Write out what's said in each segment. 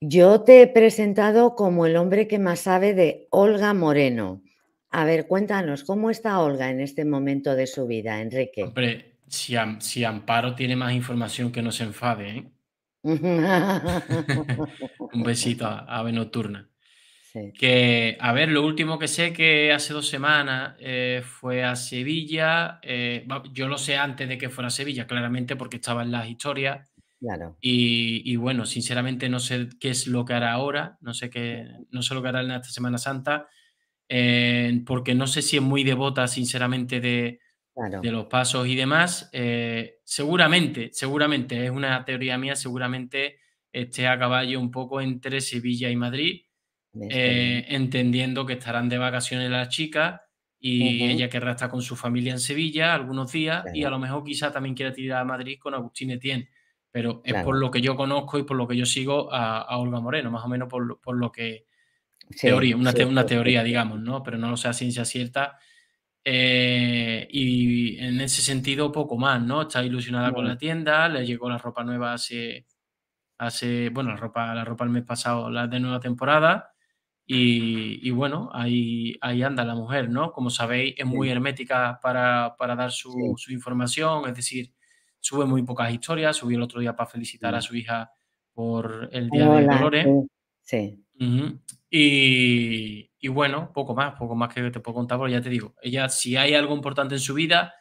Yo te he presentado como el hombre que más sabe de Olga Moreno. A ver, cuéntanos, ¿cómo está Olga en este momento de su vida, Enrique? Hombre, si, si Amparo tiene más información que no se enfade, ¿eh? Un besito a Ave Nocturna. Que, a ver, lo último que sé que hace dos semanas eh, fue a Sevilla. Eh, yo lo sé antes de que fuera a Sevilla, claramente, porque estaba en las historias y, bueno, sinceramente no sé qué es lo que hará ahora, no sé qué, no sé lo que hará en esta Semana Santa, eh, porque no sé si es muy devota, sinceramente, de, los pasos y demás. Eh, seguramente, seguramente, es una teoría mía, seguramente esté a caballo un poco entre Sevilla y Madrid, eh, entendiendo que estarán de vacaciones las chicas y ella querrá estar con su familia en Sevilla algunos días y a lo mejor quizá también quiera tirar a Madrid con Agustín Etienne. Pero es por lo que yo conozco y por lo que yo sigo a, Olga Moreno, más o menos por, por lo que... teoría, una, una teoría, digamos, ¿no? Pero no lo sea ciencia cierta. Eh, y en ese sentido, poco más, ¿no? Está ilusionada con la tienda, le llegó la ropa nueva hace, hace bueno, la ropa, la ropa el mes pasado, la de nueva temporada. Y, y bueno, ahí, ahí anda la mujer, ¿no? Como sabéis, es muy hermética para, para dar su, su información, es decir, sube muy pocas historias, subió el otro día para felicitar a mm. su hija por el Día de Dolores. Sí. y, bueno, poco más, poco más que te puedo contar, porque ya te digo, ella si hay algo importante en su vida,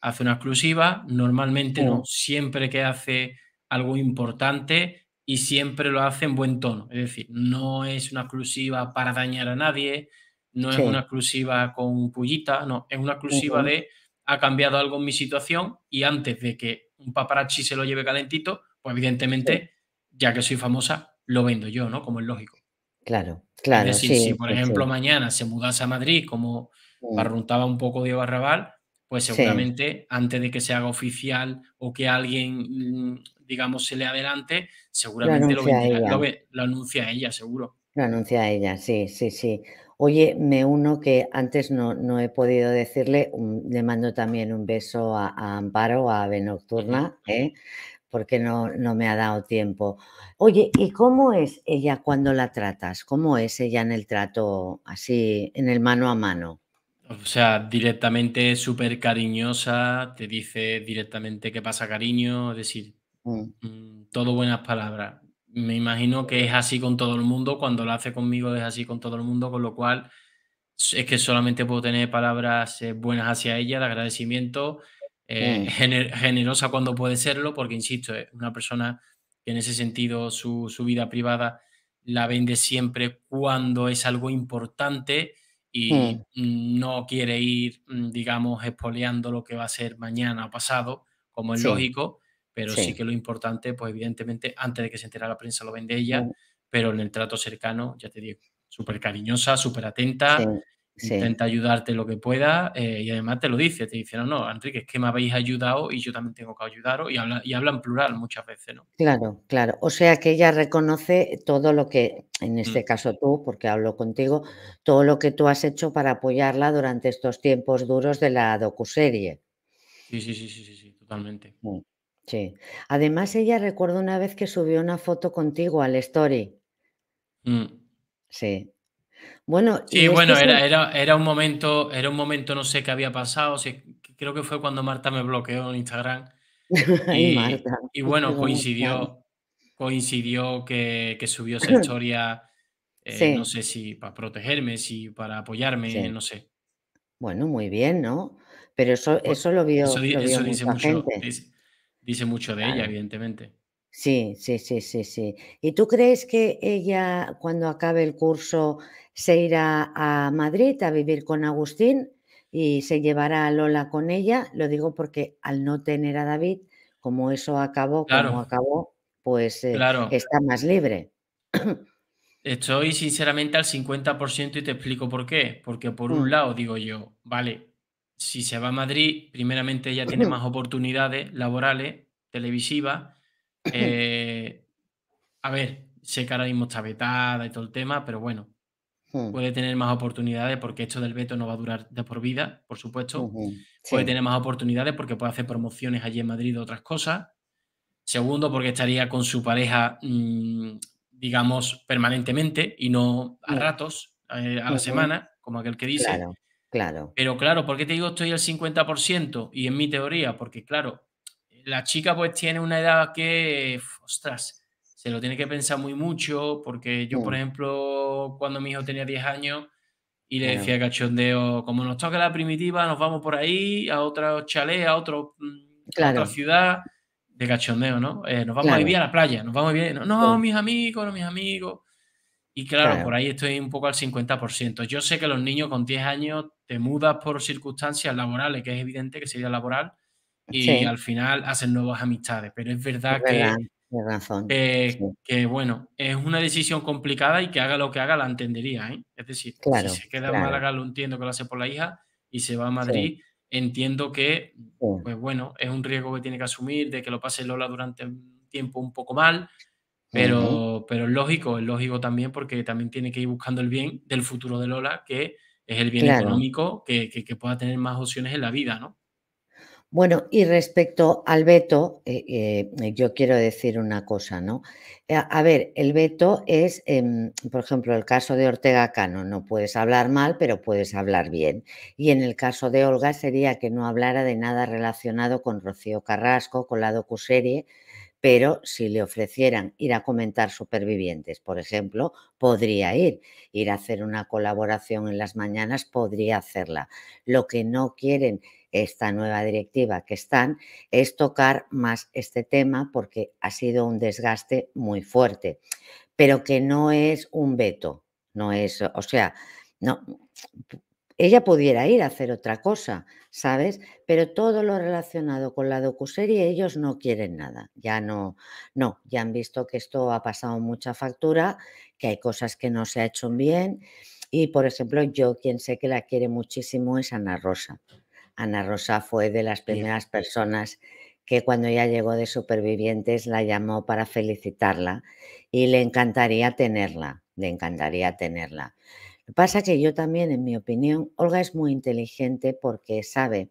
hace una exclusiva, normalmente no, siempre que hace algo importante y siempre lo hace en buen tono, es decir, no es una exclusiva para dañar a nadie, no es una exclusiva con pullita, no, es una exclusiva de ha cambiado algo en mi situación y antes de que un paparazzi se lo lleve calentito, pues evidentemente, ya que soy famosa, lo vendo yo, ¿no? Como es lógico. Claro, claro. Es sí, si por ejemplo mañana se mudase a Madrid, como barruntaba un poco Diego Arrabal, pues seguramente antes de que se haga oficial o que alguien, mm, digamos, se le adelante, seguramente lo, lo anuncia ella, seguro. Lo anuncia ella, sí, sí, sí. Oye, me uno que antes no, he podido decirle, le mando también un beso a, Amparo, a Ave Nocturna, ¿eh? porque no, me ha dado tiempo. Oye, ¿y cómo es ella cuando la tratas? ¿Cómo es ella en el trato así, en el mano a mano? O sea, directamente súper cariñosa, te dice directamente qué pasa cariño, es decir, mm. Mm, todo buenas palabras me imagino que es así con todo el mundo, cuando lo hace conmigo es así con todo el mundo, con lo cual es que solamente puedo tener palabras eh, buenas hacia ella, de agradecimiento, eh, mm. generosa cuando puede serlo, porque insisto, es eh, una persona que en ese sentido su, vida privada la vende siempre cuando es algo importante y mm. no quiere ir, mm, digamos, espoleando lo que va a ser mañana o pasado, como es lógico, pero sí. que lo importante, pues evidentemente, antes de que se entera la prensa lo vende ella, mm. pero en el trato cercano, ya te digo, súper cariñosa, súper atenta, intenta ayudarte lo que pueda eh, y además te lo dice, te dice, no, no, Enrique, es que me habéis ayudado y yo también tengo que ayudaros y habla, y plural muchas veces, ¿no? Claro, claro, o sea que ella reconoce todo lo que, en mm. este caso tú, porque hablo contigo, todo lo que tú has hecho para apoyarla durante estos tiempos duros de la docuserie. Sí, sí, sí, sí, sí, totalmente. Mm. Sí. Además, ella recuerdo una vez que subió una foto contigo al story. Mm. Sí. Bueno, y bueno, era, era, un momento, era un momento, no sé qué había pasado. creo que fue cuando Marta me bloqueó en Instagram. y, bueno, coincidió, coincidió que, subió esa historia. Eh, no sé si para protegerme, si para apoyarme, no sé. Bueno, muy bien, ¿no? Pero eso, eso lo vio. Eso, mucha mucho. Gente. Dice mucho de ella, evidentemente. Sí, sí, sí, sí, sí. ¿Y tú crees que ella, cuando acabe el curso, se irá a Madrid a vivir con Agustín y se llevará a Lola con ella? Lo digo porque al no tener a David, como eso acabó, como acabó, pues eh, está más libre. Estoy sinceramente al 50% y te explico por qué. Porque por un mm. lado digo yo, vale, si se va a Madrid, primeramente ella tiene más oportunidades laborales, televisivas. Eh, a ver, sé que ahora mismo está vetada y todo el tema, pero bueno, puede tener más oportunidades porque esto del veto no va a durar de por vida, por supuesto. Puede tener más oportunidades porque puede hacer promociones allí en Madrid de otras cosas. Segundo, porque estaría con su pareja, mm, digamos, permanentemente y no a ratos, eh, a la semana, como aquel que dice. Pero claro, ¿por qué te digo estoy al 50%? Y en mi teoría, porque claro, la chica pues tiene una edad que, ostras, se lo tiene que pensar muy mucho, porque yo, por mm. ejemplo, cuando mi hijo tenía 10 años y le decía cachondeo, como nos toca la primitiva, nos vamos por ahí, a otro chalea, a, otro, mm, otra ciudad, de cachondeo, ¿no? Eh, nos vamos a vivir a la playa, nos vamos bien no, mm. mis amigos, no mis amigos. Y claro, por ahí estoy un poco al 50%. Yo sé que los niños con 10 años te mudas por circunstancias laborales, que es evidente que sería laboral, y al final haces nuevas amistades. Pero es verdad, que, Que, bueno, es una decisión complicada y que haga lo que haga la entendería. ¿eh? Es decir, si se queda en Málaga, lo entiendo que lo hace por la hija, y se va a Madrid, entiendo que, pues bueno, es un riesgo que tiene que asumir, de que lo pase Lola durante un tiempo un poco mal, pero, pero es lógico, es lógico también porque también tiene que ir buscando el bien del futuro de Lola, que es el bien económico que, pueda tener más opciones en la vida, ¿no? Bueno, y respecto al veto, eh, eh, yo quiero decir una cosa, ¿no? Eh, a, ver, el veto es, em, por ejemplo, el caso de Ortega Cano, no puedes hablar mal, pero puedes hablar bien. Y en el caso de Olga sería que no hablara de nada relacionado con Rocío Carrasco, con la docuserie, pero si le ofrecieran ir a comentar supervivientes, por ejemplo, podría ir, ir a hacer una colaboración en las mañanas, podría hacerla. Lo que no quieren esta nueva directiva que están es tocar más este tema porque ha sido un desgaste muy fuerte, pero que no es un veto, no es, o sea, no ella pudiera ir a hacer otra cosa, ¿sabes? Pero todo lo relacionado con la docuserie, ellos no quieren nada. Ya no, no, ya han visto que esto ha pasado mucha factura, que hay cosas que no se ha hecho bien. Y, por ejemplo, yo quien sé que la quiere muchísimo es Ana Rosa. Ana Rosa fue de las primeras personas que cuando ella llegó de Supervivientes la llamó para felicitarla y le encantaría tenerla, le encantaría tenerla Pasa que yo también, en mi opinión, Olga es muy inteligente porque sabe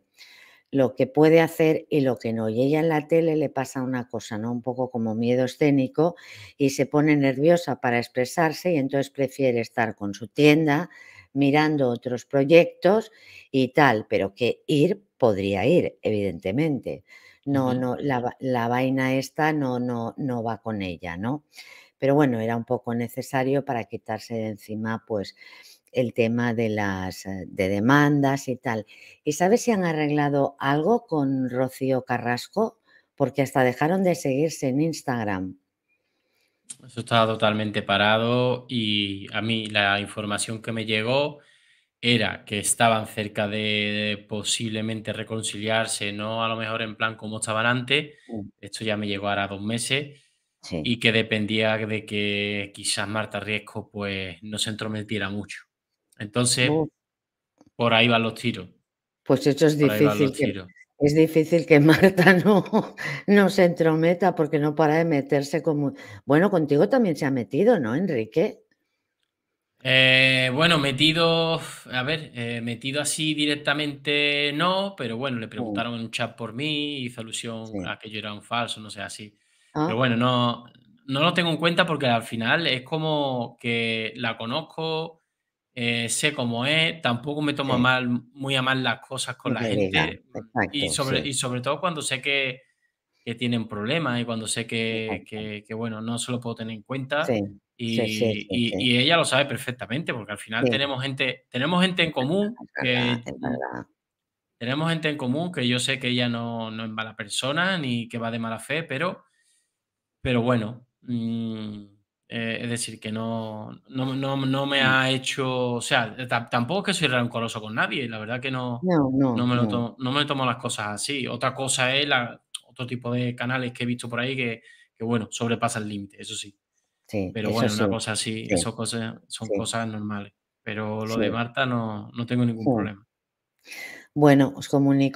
lo que puede hacer y lo que no. Y ella en la tele le pasa una cosa, ¿no? Un poco como miedo escénico y se pone nerviosa para expresarse y entonces prefiere estar con su tienda mirando otros proyectos y tal, pero que ir podría ir, evidentemente. No, no, la, vaina esta no, no, no va con ella, ¿no? Pero bueno, era un poco necesario para quitarse de encima pues el tema de las eh, de demandas y tal. ¿Y sabes si han arreglado algo con Rocío Carrasco? Porque hasta dejaron de seguirse en Instagram. Eso estaba totalmente parado y a mí la información que me llegó era que estaban cerca de posiblemente reconciliarse, no a lo mejor en plan como estaban antes, mm. esto ya me llegó ahora dos meses, y que dependía de que quizás Marta Riesco pues, no se entrometiera mucho. Entonces, por ahí van los tiros. Pues eso es difícil. es difícil que Marta no, no se entrometa porque no para de meterse como... Bueno, contigo también se ha metido, ¿no, Enrique? Eh, bueno, metido, a ver, eh, metido así directamente no, pero bueno, le preguntaron en un chat por mí, hizo alusión a que yo era un falso, no sé, así. Ah. Pero bueno, no, no lo tengo en cuenta porque al final es como que la conozco, eh, sé cómo es, tampoco me tomo mal, muy a mal las cosas con la gente. y, sobre, y sobre todo cuando sé que, tienen problemas y cuando sé que, bueno, no se lo puedo tener en cuenta. Y, y, ella lo sabe perfectamente, porque al final tenemos gente, tenemos gente en común que tenemos gente en común que yo sé que ella no, no es mala persona ni que va de mala fe, pero pero bueno, mm, eh, es decir, que no, no, me mm. ha hecho, o sea, eh, tampoco que soy rencoroso con nadie, la verdad que no, no, me, lo tomo, no me tomo las cosas así. Otra cosa es la, otro tipo de canales que he visto por ahí que, bueno, sobrepasa el límite, eso sí. pero bueno, una cosa así, cosas, son cosas normales. Pero lo de Marta no tengo ningún problema. Bueno, os comunico.